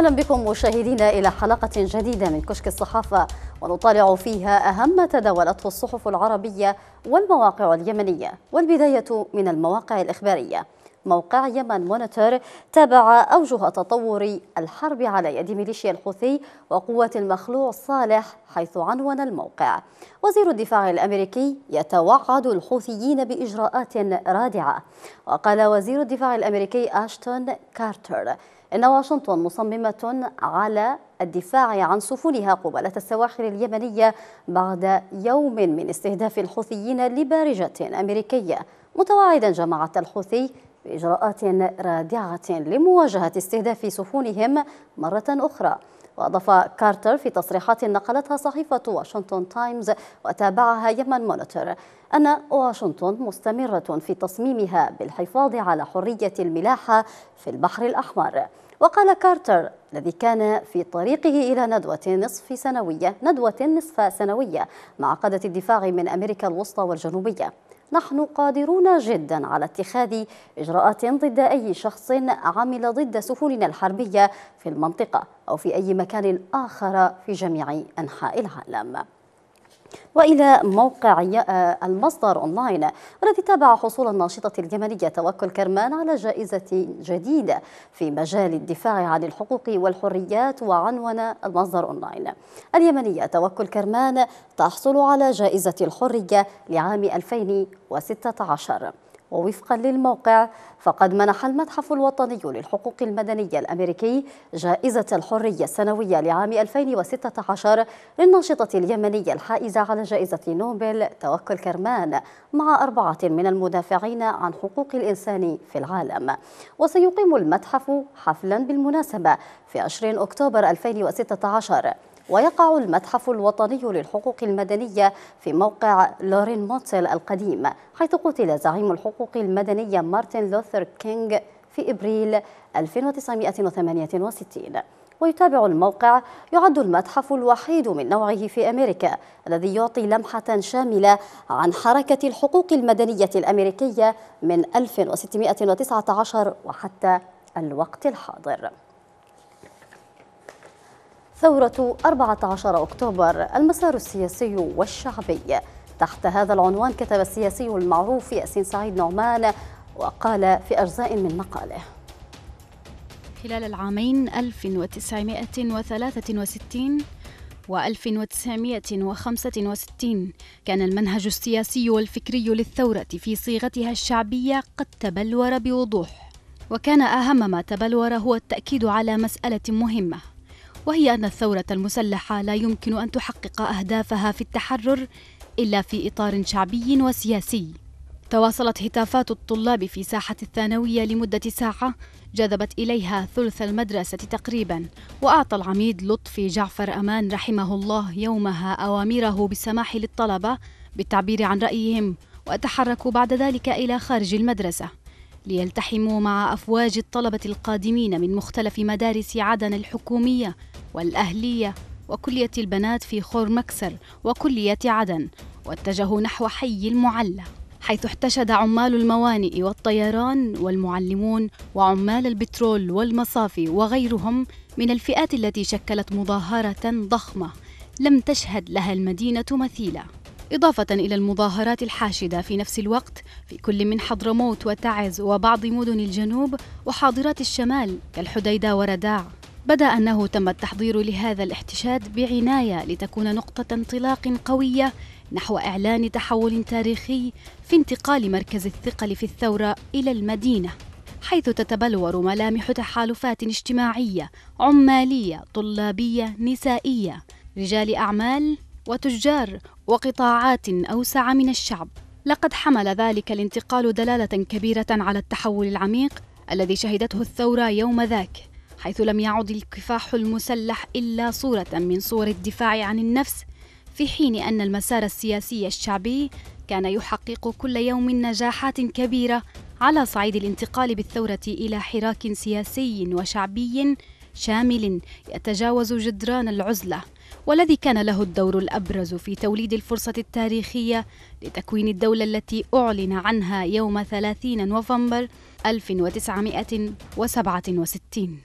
أهلا بكم مشاهدينا إلى حلقة جديدة من كشك الصحافة ونطالع فيها أهم ما تداولته الصحف العربية والمواقع اليمنية والبداية من المواقع الإخبارية موقع يمن مونيتور تابع أوجه تطور الحرب على يد ميليشيا الحوثي وقوة المخلوع صالح حيث عنون الموقع وزير الدفاع الأمريكي يتوعد الحوثيين بإجراءات رادعة وقال وزير الدفاع الأمريكي أشتون كارتر إن واشنطن مصممة على الدفاع عن سفنها قبالة السواحل اليمنية بعد يوم من استهداف الحوثيين لبارجة أمريكية متوعدا جماعة الحوثي بإجراءات رادعة لمواجهة استهداف سفنهم مرة أخرى وأضاف كارتر في تصريحات نقلتها صحيفة واشنطن تايمز وتابعها يمن مونيتور أن واشنطن مستمرة في تصميمها بالحفاظ على حرية الملاحة في البحر الأحمر وقال كارتر الذي كان في طريقه إلى ندوة نصف سنوية ندوة نصف سنوية مع قادة الدفاع من أمريكا الوسطى والجنوبية نحن قادرون جدا على اتخاذ إجراءات ضد أي شخص عمل ضد سفننا الحربية في المنطقة أو في أي مكان آخر في جميع أنحاء العالم وإلى موقع آه، المصدر أونلاين الذي تابع حصول الناشطة اليمنية توكل كرمان على جائزة جديدة في مجال الدفاع عن الحقوق والحريات وعنون المصدر أونلاين اليمنية توكل كرمان تحصل على جائزة الحرية لعام 2016 ووفقا للموقع فقد منح المتحف الوطني للحقوق المدنية الأمريكي جائزة الحرية السنوية لعام 2016 للناشطة اليمنية الحائزة على جائزة نوبل توكل كرمان مع أربعة من المدافعين عن حقوق الإنسان في العالم وسيقيم المتحف حفلا بالمناسبة في 20 أكتوبر 2016 ويقع المتحف الوطني للحقوق المدنية في موقع لورين مونتل القديم حيث قتل زعيم الحقوق المدنية مارتن لوثر كينغ في إبريل 1968 ويتابع الموقع يعد المتحف الوحيد من نوعه في أمريكا الذي يعطي لمحة شاملة عن حركة الحقوق المدنية الأمريكية من 1619 وحتى الوقت الحاضر ثورة 14 أكتوبر المسار السياسي والشعبي تحت هذا العنوان كتب السياسي المعروف ياسين سعيد نعمان وقال في أجزاء من مقاله خلال العامين 1963 و 1965 كان المنهج السياسي والفكري للثورة في صيغتها الشعبية قد تبلور بوضوح وكان أهم ما تبلور هو التأكيد على مسألة مهمة وهي أن الثورة المسلحة لا يمكن أن تحقق أهدافها في التحرر إلا في إطار شعبي وسياسي. تواصلت هتافات الطلاب في ساحة الثانوية لمدة ساعة جذبت إليها ثلث المدرسة تقريبا وأعطى العميد لطفي جعفر أمان رحمه الله يومها أوامره بالسماح للطلبة بالتعبير عن رأيهم وتحركوا بعد ذلك إلى خارج المدرسة ليلتحموا مع أفواج الطلبة القادمين من مختلف مدارس عدن الحكومية والأهلية وكلية البنات في خور مكسر وكلية عدن واتجهوا نحو حي المعلى حيث احتشد عمال الموانئ والطيران والمعلمون وعمال البترول والمصافي وغيرهم من الفئات التي شكلت مظاهرة ضخمة لم تشهد لها المدينة مثيلا إضافة إلى المظاهرات الحاشدة في نفس الوقت في كل من حضرموت وتعز وبعض مدن الجنوب وحاضرات الشمال كالحديدة ورداع بدا انه تم التحضير لهذا الاحتشاد بعنايه لتكون نقطه انطلاق قويه نحو اعلان تحول تاريخي في انتقال مركز الثقل في الثوره الى المدينه حيث تتبلور ملامح تحالفات اجتماعيه عماليه طلابيه نسائيه رجال اعمال وتجار وقطاعات أوسع من الشعب لقد حمل ذلك الانتقال دلالة كبيرة على التحول العميق الذي شهدته الثورة يوم ذاك حيث لم يعد الكفاح المسلح إلا صورة من صور الدفاع عن النفس في حين أن المسار السياسي الشعبي كان يحقق كل يوم نجاحات كبيرة على صعيد الانتقال بالثورة إلى حراك سياسي وشعبي شامل يتجاوز جدران العزلة والذي كان له الدور الأبرز في توليد الفرصة التاريخية لتكوين الدولة التي أعلن عنها يوم 30 نوفمبر 1967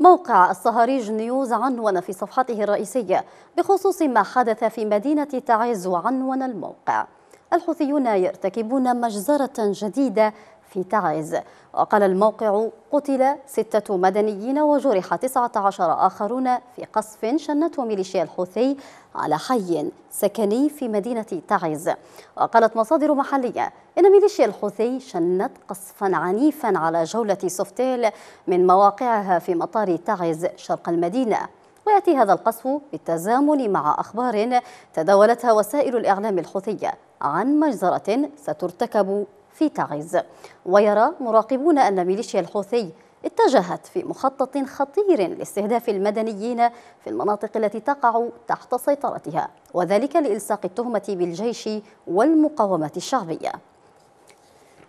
موقع الصهاريج نيوز عنون في صفحته الرئيسية بخصوص ما حدث في مدينة تعز وعنون الموقع الحوثيون يرتكبون مجزرة جديدة في تعز وقال الموقع قتل ستة مدنيين وجرح 19 آخرون في قصف شنته ميليشيا الحوثي على حي سكني في مدينة تعز وقالت مصادر محلية إن ميليشيا الحوثي شنت قصفا عنيفا على جولة سوفتيل من مواقعها في مطار تعز شرق المدينة ويأتي هذا القصف بالتزامن مع أخبار تداولتها وسائل الإعلام الحوثية عن مجزرة سترتكب في تعز ويرى مراقبون أن ميليشيا الحوثي اتجهت في مخطط خطير لاستهداف المدنيين في المناطق التي تقع تحت سيطرتها وذلك لإلصاق التهمة بالجيش والمقاومة الشعبية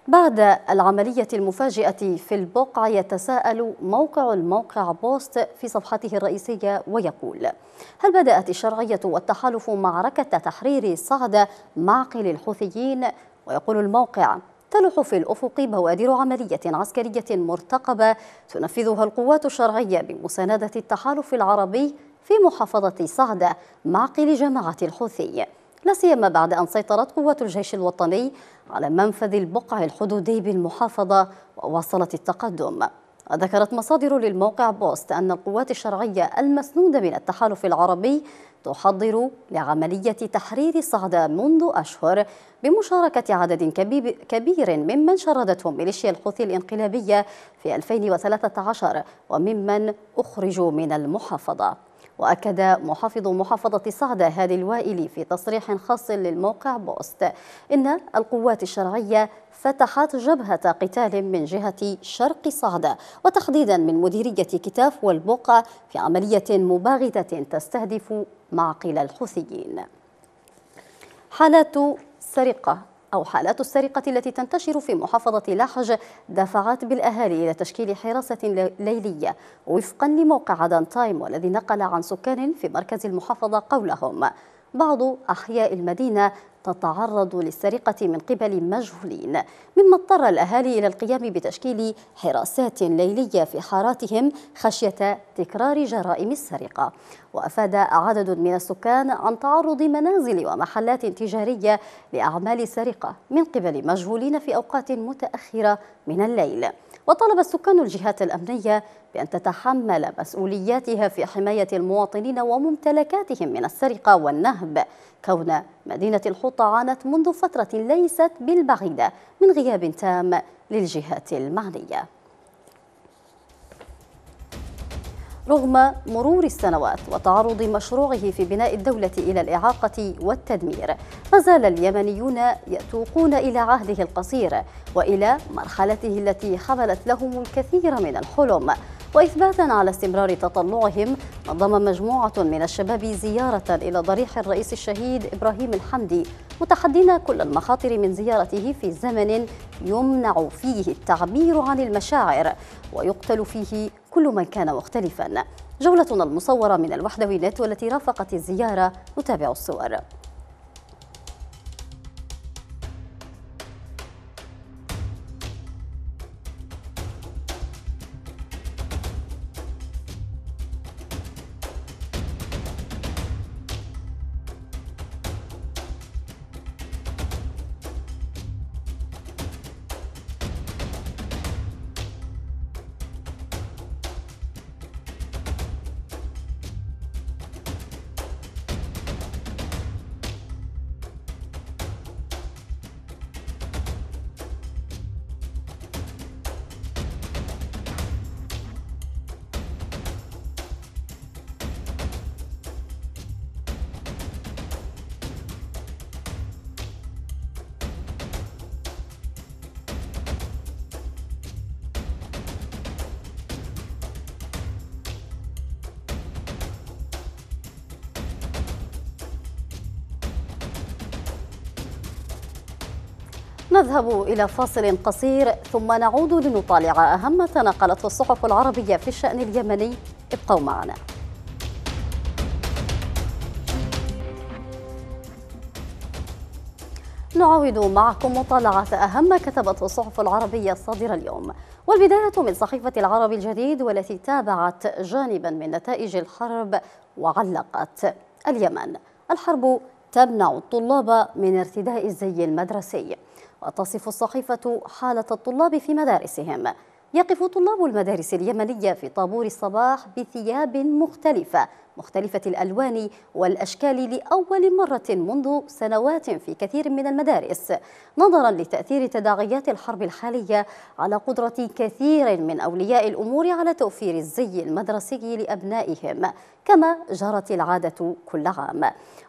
بعد العملية المفاجئة في البقع يتساءل موقع الموقع بوست في صفحته الرئيسية ويقول هل بدأت الشرعية والتحالف معركة تحرير صعدة معقل الحوثيين ويقول الموقع تلوح في الأفق بوادر عملية عسكرية مرتقبة تنفذها القوات الشرعية بمساندة التحالف العربي في محافظة صعدة معقل جماعة الحوثي لا سيما بعد أن سيطرت قوات الجيش الوطني على منفذ البقع الحدودي بالمحافظة وواصلت التقدم وذكرت مصادر للموقع بوست أن القوات الشرعية المسنودة من التحالف العربي تحضر لعملية تحرير صعدة منذ أشهر بمشاركة عدد كبير ممن شردتهم ميليشيا الحوثي الانقلابية في 2013 وممن أخرجوا من المحافظة وأكد محافظ محافظة صعدة هادي الوائلي في تصريح خاص للموقع بوست إن القوات الشرعية فتحت جبهة قتال من جهة شرق صعدة وتحديدا من مديرية كتاف والبقعة في عملية مباغتة تستهدف معقل الحوثيين حالات سرقة أو حالات السرقة التي تنتشر في محافظة لحج دفعت بالأهالي إلى تشكيل حراسة ليلية وفقا لموقع دان تايم والذي نقل عن سكان في مركز المحافظة قولهم بعض أحياء المدينة تتعرض للسرقة من قبل مجهولين مما اضطر الأهالي إلى القيام بتشكيل حراسات ليلية في حاراتهم خشية تكرار جرائم السرقة وأفاد عدد من السكان عن تعرض منازل ومحلات تجارية لأعمال سرقة من قبل مجهولين في أوقات متأخرة من الليل وطالب السكان الجهات الأمنية بأن تتحمل مسؤولياتها في حماية المواطنين وممتلكاتهم من السرقة والنهب كون مدينة الحوطة عانت منذ فترة ليست بالبعيدة من غياب تام للجهات المعنية رغم مرور السنوات وتعرض مشروعه في بناء الدولة إلى الإعاقة والتدمير ما زال اليمنيون يتوقون إلى عهده القصير وإلى مرحلته التي حملت لهم الكثير من الحلم وإثباتا على استمرار تطلعهم نظم مجموعة من الشباب زيارة إلى ضريح الرئيس الشهيد إبراهيم الحمدي متحدين كل المخاطر من زيارته في زمن يمنع فيه التعبير عن المشاعر ويقتل فيه كل من كان مختلفا جولتنا المصورة من الوحدوينات والتي رافقت الزيارة نتابع الصور نذهب إلى فاصل قصير ثم نعود لنطالع أهم ما تناقلته الصحف العربية في الشأن اليمني ابقوا معنا نعاود معكم مطالعة أهم ما كتبته الصحف العربية الصادرة اليوم والبداية من صحيفة العرب الجديد والتي تابعت جانبا من نتائج الحرب وعلقت اليمن الحرب تمنع الطلاب من ارتداء الزي المدرسي وتصف الصحيفة حالة الطلاب في مدارسهم يقف طلاب المدارس اليمنية في طابور الصباح بثياب مختلفة مختلفة الألوان والأشكال لأول مرة منذ سنوات في كثير من المدارس نظرا لتأثير تداعيات الحرب الحالية على قدرة كثير من أولياء الأمور على توفير الزي المدرسي لأبنائهم كما جرت العادة كل عام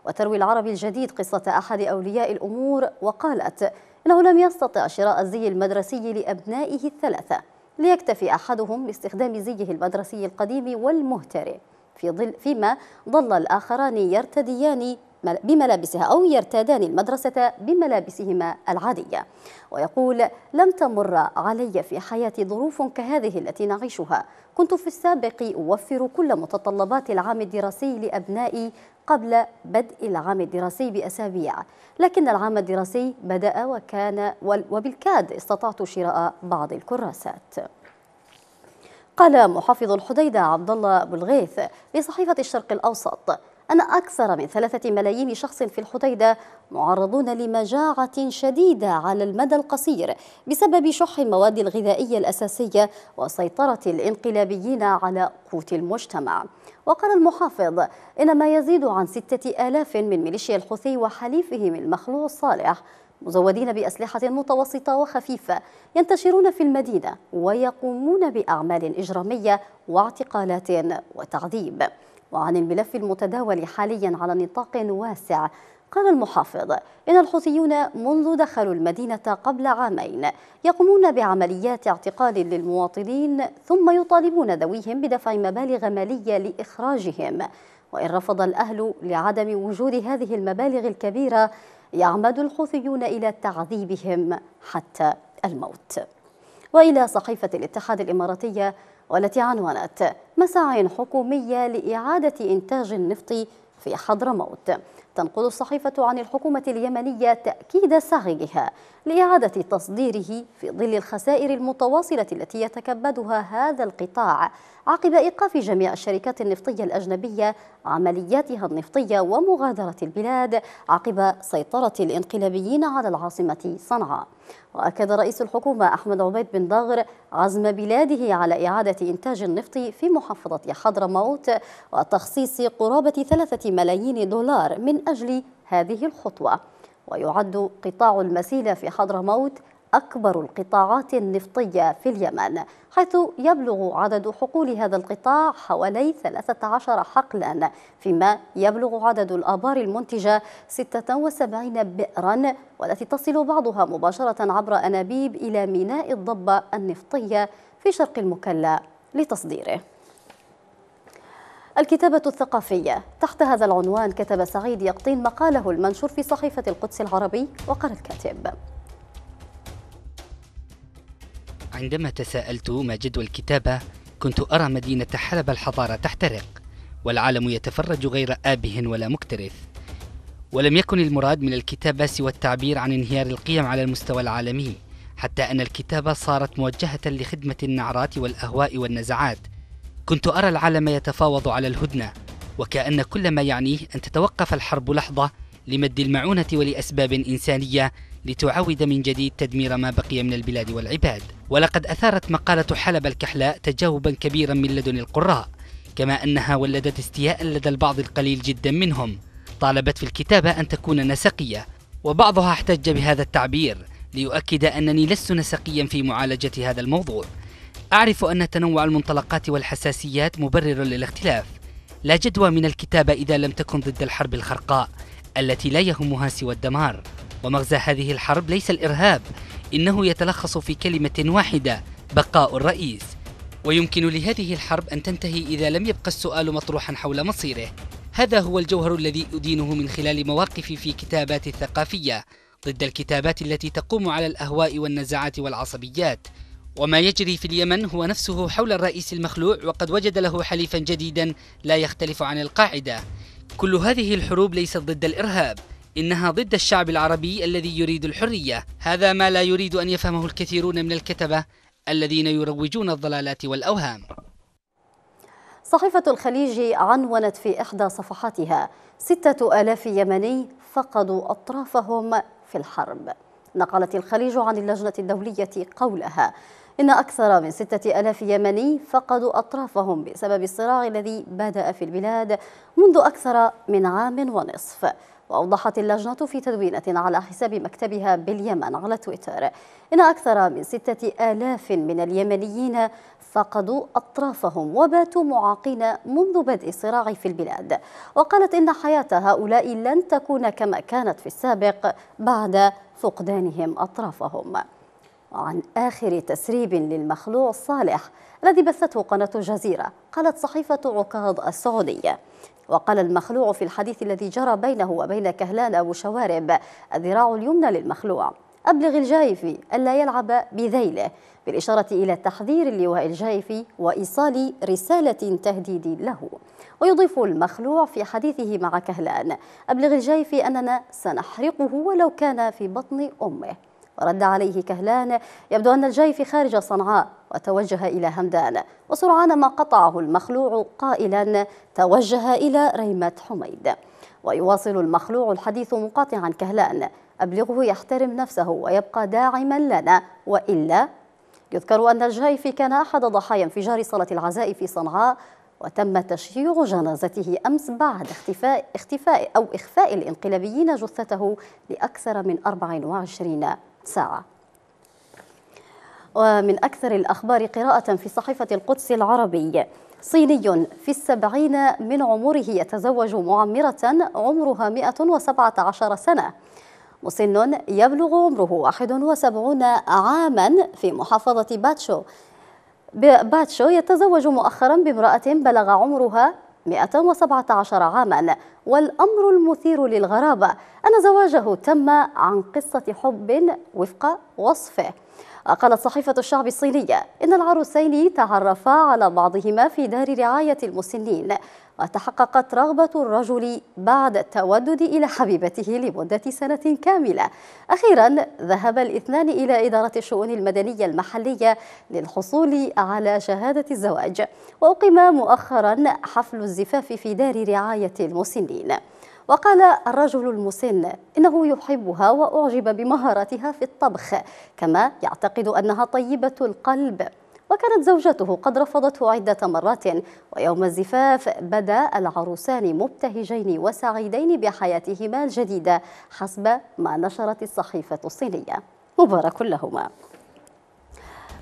وتروي العربي الجديد قصة أحد أولياء الأمور وقالت أنه لم يستطع شراء الزي المدرسي لأبنائه الثلاثة ليكتفي أحدهم باستخدام زيه المدرسي القديم والمهترئ في ظل فيما ظل الآخران يرتديان بملابسها أو يرتادان المدرسة بملابسهما العادية ويقول لم تمر علي في حياتي ظروف كهذه التي نعيشها كنت في السابق أوفر كل متطلبات العام الدراسي لأبنائي قبل بدء العام الدراسي بأسابيع لكن العام الدراسي بدأ وكان وبالكاد استطعت شراء بعض الكراسات قال محافظ الحديدة عبد الله بلغيث لصحيفة الشرق الأوسط أن أكثر من ثلاثة ملايين شخص في الحديدة معرضون لمجاعة شديدة على المدى القصير بسبب شح المواد الغذائية الأساسية وسيطرة الانقلابيين على قوت المجتمع وقال المحافظ إن ما يزيد عن ستة آلاف من ميليشيا الحوثي وحليفهم المخلوع صالح مزودين بأسلحة متوسطة وخفيفة ينتشرون في المدينة ويقومون بأعمال إجرامية واعتقالات وتعذيب وعن الملف المتداول حاليا على نطاق واسع قال المحافظ إن الحوثيون منذ دخلوا المدينة قبل عامين يقومون بعمليات اعتقال للمواطنين ثم يطالبون ذويهم بدفع مبالغ مالية لإخراجهم وإن رفض الأهل لعدم وجود هذه المبالغ الكبيرة يعمد الحوثيون إلى تعذيبهم حتى الموت وإلى صحيفة الاتحاد الإماراتية والتي عنونت مساعي حكومية لإعادة إنتاج النفط في حضرموت تنقل الصحيفة عن الحكومة اليمنية تأكيد سعيها لإعادة تصديره في ظل الخسائر المتواصلة التي يتكبدها هذا القطاع عقب إيقاف جميع الشركات النفطية الأجنبية عملياتها النفطية ومغادرة البلاد عقب سيطرة الانقلابيين على العاصمة صنعاء وأكد رئيس الحكومة أحمد عبيد بن ضغر عزم بلاده على إعادة إنتاج النفط في محافظة حضرموت وتخصيص قرابة ثلاثة ملايين دولار من أجل هذه الخطوة ويعد قطاع المسيلة في حضرموت أكبر القطاعات النفطية في اليمن حيث يبلغ عدد حقول هذا القطاع حوالي 13 حقلا فيما يبلغ عدد الآبار المنتجة 76 بئرا والتي تصل بعضها مباشرة عبر أنابيب إلى ميناء الضبة النفطية في شرق المكلا لتصديره الكتابة الثقافية تحت هذا العنوان كتب سعيد يقطين مقاله المنشور في صحيفة القدس العربي وقال الكاتب عندما تساءلت ما جدوى الكتابة كنت أرى مدينة حلب الحضارة تحترق والعالم يتفرج غير آبه ولا مكترث ولم يكن المراد من الكتابة سوى التعبير عن انهيار القيم على المستوى العالمي حتى أن الكتابة صارت موجهة لخدمة النعرات والأهواء والنزعات كنت أرى العالم يتفاوض على الهدنة وكأن كل ما يعنيه أن تتوقف الحرب لحظة لمد المعونة ولأسباب إنسانية لتعود من جديد تدمير ما بقي من البلاد والعباد ولقد أثارت مقالة حلب الكحلاء تجاوبا كبيرا من لدن القراء كما أنها ولدت استياء لدى البعض القليل جدا منهم طالبت في الكتابة أن تكون نسقية وبعضها احتج بهذا التعبير ليؤكد أنني لست نسقيا في معالجة هذا الموضوع أعرف أن تنوع المنطلقات والحساسيات مبرر للاختلاف لا جدوى من الكتابة إذا لم تكن ضد الحرب الخرقاء التي لا يهمها سوى الدمار ومغزى هذه الحرب ليس الإرهاب إنه يتلخص في كلمة واحدة بقاء الرئيس ويمكن لهذه الحرب أن تنتهي إذا لم يبقى السؤال مطروحا حول مصيره هذا هو الجوهر الذي أدينه من خلال مواقفي في كتاباتي الثقافية ضد الكتابات التي تقوم على الأهواء والنزعات والعصبيات وما يجري في اليمن هو نفسه حول الرئيس المخلوع وقد وجد له حليفا جديدا لا يختلف عن القاعدة كل هذه الحروب ليست ضد الإرهاب إنها ضد الشعب العربي الذي يريد الحرية هذا ما لا يريد أن يفهمه الكثيرون من الكتبة الذين يروجون الضلالات والأوهام صحيفة الخليج عنونت في إحدى صفحاتها ستة آلاف يمني فقدوا أطرافهم في الحرب نقلت الخليج عن اللجنة الدولية قولها إن أكثر من ستة ألاف يمني فقدوا أطرافهم بسبب الصراع الذي بدأ في البلاد منذ أكثر من عام ونصف وأوضحت اللجنة في تدوينة على حساب مكتبها باليمن على تويتر إن أكثر من ستة آلاف من اليمنيين فقدوا أطرافهم وباتوا معاقين منذ بدء الصراع في البلاد وقالت إن حياة هؤلاء لن تكون كما كانت في السابق بعد فقدانهم أطرافهم وعن آخر تسريب للمخلوع صالح الذي بثته قناة الجزيرة قالت صحيفة عكاظ السعودية وقال المخلوع في الحديث الذي جرى بينه وبين كهلان أبو شوارب الذراع اليمنى للمخلوع أبلغ الجايفي ألا يلعب بذيله بالإشارة إلى تحذير اللواء الجايفي وإيصال رسالة تهديد له ويضيف المخلوع في حديثه مع كهلان أبلغ الجايفي أننا سنحرقه ولو كان في بطن أمه ورد عليه كهلان يبدو أن في خارج صنعاء وتوجه إلى همدان وسرعان ما قطعه المخلوع قائلا توجه إلى ريمة حميد ويواصل المخلوع الحديث مقاطعا كهلان أبلغه يحترم نفسه ويبقى داعما لنا وإلا يذكر أن الجايفي كان أحد ضحايا انفجار صلاة العزاء في صنعاء وتم تشييع جنازته أمس بعد اختفاء, اختفاء أو إخفاء الإنقلابيين جثته لأكثر من 24 ساعة ومن أكثر الأخبار قراءة في صحيفة القدس العربي صيني في السبعين من عمره يتزوج معمرة عمرها 117 سنة مسن يبلغ عمره 71 عاما في محافظة باتشو باتشو يتزوج مؤخرا بامرأة بلغ عمرها 117 عاما والأمر المثير للغرابة أن زواجه تم عن قصة حب وفق وصفه قالت صحيفة الشعب الصينية إن العروسين تعرفا على بعضهما في دار رعاية المسنين وتحققت رغبة الرجل بعد التودد إلى حبيبته لمدة سنة كاملة أخيرا ذهب الاثنان إلى إدارة الشؤون المدنية المحلية للحصول على شهادة الزواج وأقيم مؤخرا حفل الزفاف في دار رعاية المسنين وقال الرجل المسن إنه يحبها وأعجب بمهارتها في الطبخ كما يعتقد أنها طيبة القلب وكانت زوجته قد رفضته عدة مرات ويوم الزفاف بدا العروسان مبتهجين وسعيدين بحياتهما الجديدة حسب ما نشرت الصحيفة الصينية مبارك لهما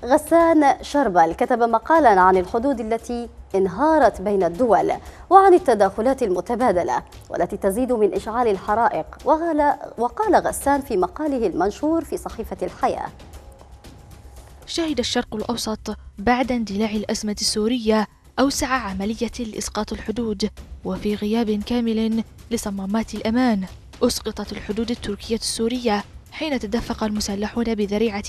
غسان شربل كتب مقالا عن الحدود التي انهارت بين الدول وعن التداخلات المتبادلة والتي تزيد من إشعال الحرائق وقال غسان في مقاله المنشور في صحيفة الحياة شهد الشرق الأوسط بعد اندلاع الأزمة السورية أوسع عملية لإسقاط الحدود وفي غياب كامل لصمامات الأمان أسقطت الحدود التركية السورية حين تدفق المسلحون بذريعة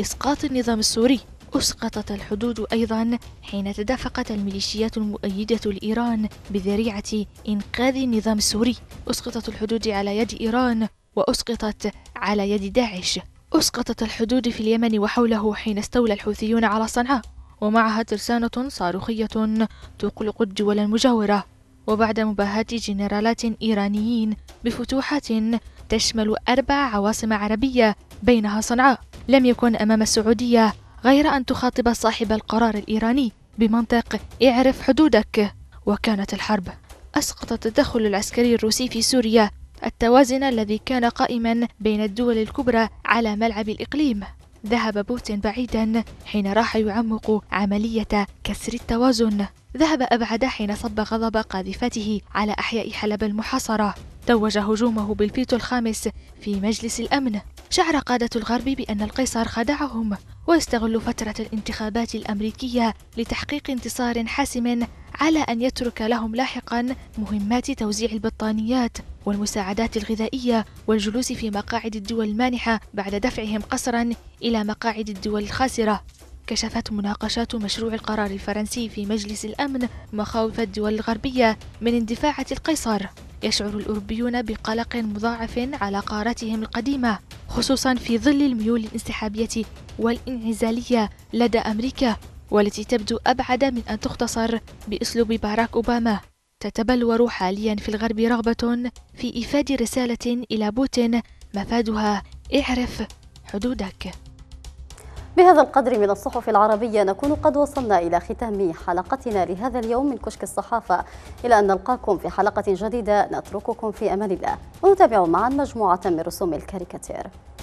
إسقاط النظام السوري أسقطت الحدود أيضا حين تدفقت الميليشيات المؤيدة لإيران بذريعة إنقاذ النظام السوري أسقطت الحدود على يد إيران وأسقطت على يد داعش أسقطت الحدود في اليمن وحوله حين استولى الحوثيون على صنعاء ومعها ترسانة صاروخية تقلق الدول المجاورة وبعد مباهاة جنرالات إيرانيين بفتوحات تشمل أربع عواصم عربية بينها صنعاء لم يكن أمام السعودية غير أن تخاطب صاحب القرار الإيراني بمنطق اعرف حدودك وكانت الحرب أسقط التدخل العسكري الروسي في سوريا التوازن الذي كان قائما بين الدول الكبرى على ملعب الإقليم ذهب بوتين بعيدا حين راح يعمق عملية كسر التوازن ذهب أبعد حين صب غضب قاذفته على أحياء حلب المحاصرة توج هجومه بالفيتو الخامس في مجلس الأمن شعر قادة الغرب بأن القيصر خدعهم ويستغل فترة الانتخابات الأمريكية لتحقيق انتصار حاسم على أن يترك لهم لاحقا مهمات توزيع البطانيات والمساعدات الغذائية والجلوس في مقاعد الدول المانحة بعد دفعهم قسرا إلى مقاعد الدول الخاسرة كشفت مناقشات مشروع القرار الفرنسي في مجلس الأمن مخاوف الدول الغربية من اندفاعة القيصر يشعر الأوروبيون بقلق مضاعف على قارتهم القديمة خصوصا في ظل الميول الانسحابية والانعزالية لدى أمريكا والتي تبدو أبعد من أن تختصر بأسلوب باراك أوباما تتبلور حاليا في الغرب رغبة في إيفاد رسالة إلى بوتين مفادها اعرف حدودك بهذا القدر من الصحف العربية نكون قد وصلنا إلى ختام حلقتنا لهذا اليوم من كشك الصحافة إلى أن نلقاكم في حلقة جديدة نترككم في أمان الله ونتابع معا مجموعة من رسوم الكاريكاتير